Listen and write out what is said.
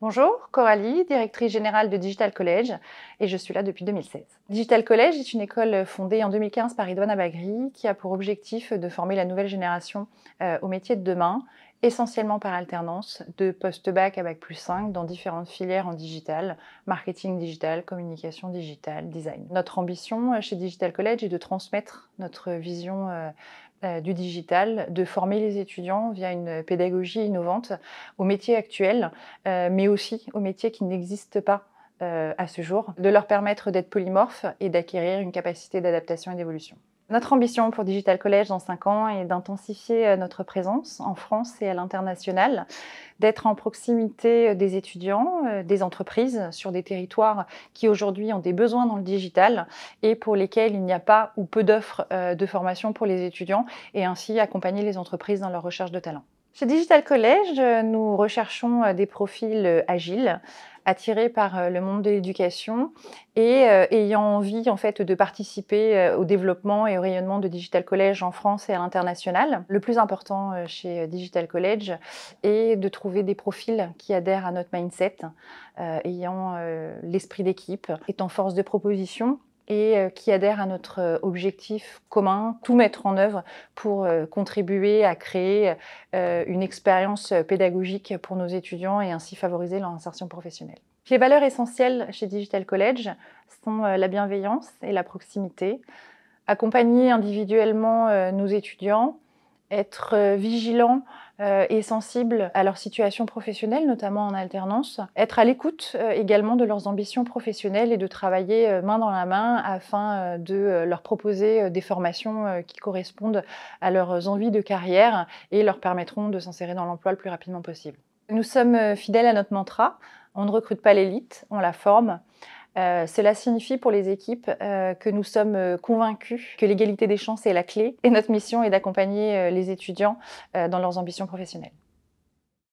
Bonjour, Coralie, directrice générale de Digital College, et je suis là depuis 2016. Digital College est une école fondée en 2015 par Edouane Abagri qui a pour objectif de former la nouvelle génération euh, au métier de demain, essentiellement par alternance de post-bac à bac plus 5 dans différentes filières en digital, marketing digital, communication digital, design. Notre ambition euh, chez Digital College est de transmettre notre vision euh, euh, du digital, de former les étudiants via une pédagogie innovante aux métiers actuels, euh, mais aussi aux métiers qui n'existent pas euh, à ce jour, de leur permettre d'être polymorphes et d'acquérir une capacité d'adaptation et d'évolution. Notre ambition pour Digital Collège dans 5 ans est d'intensifier euh, notre présence en France et à l'international, d'être en proximité euh, des étudiants, euh, des entreprises sur des territoires qui aujourd'hui ont des besoins dans le digital et pour lesquels il n'y a pas ou peu d'offres de formation pour les étudiants et ainsi accompagner les entreprises dans leur recherche de talents. Chez Digital Collège, nous recherchons des profils agiles, attiré par euh, le monde de l'éducation et euh, ayant envie en fait de participer euh, au développement et au rayonnement de Digital College en France et à l'international. Le plus important chez Digital College est de trouver des profils qui adhèrent à notre mindset, ayant l'esprit d'équipe, étant force de proposition et qui adhèrent à notre objectif commun, tout mettre en œuvre pour contribuer à créer une expérience pédagogique pour nos étudiants et ainsi favoriser leur insertion professionnelle. Les valeurs essentielles chez Digital College sont euh, la bienveillance et la proximité, accompagner individuellement euh, nos étudiants, être euh, vigilant et sensible à leur situation professionnelle, notamment en alternance, être à l'écoute également de leurs ambitions professionnelles et de travailler main dans la main afin de leur proposer des formations qui correspondent à leurs envies de carrière et leur permettront de s'insérer dans l'emploi le plus rapidement possible. Nous sommes euh, fidèles à notre mantra. On ne recrute pas l'élite, on la forme. Euh, cela signifie pour les équipes euh, que nous sommes convaincus que l'égalité des chances est la clé et notre mission est d'accompagner les étudiants dans leurs ambitions professionnelles.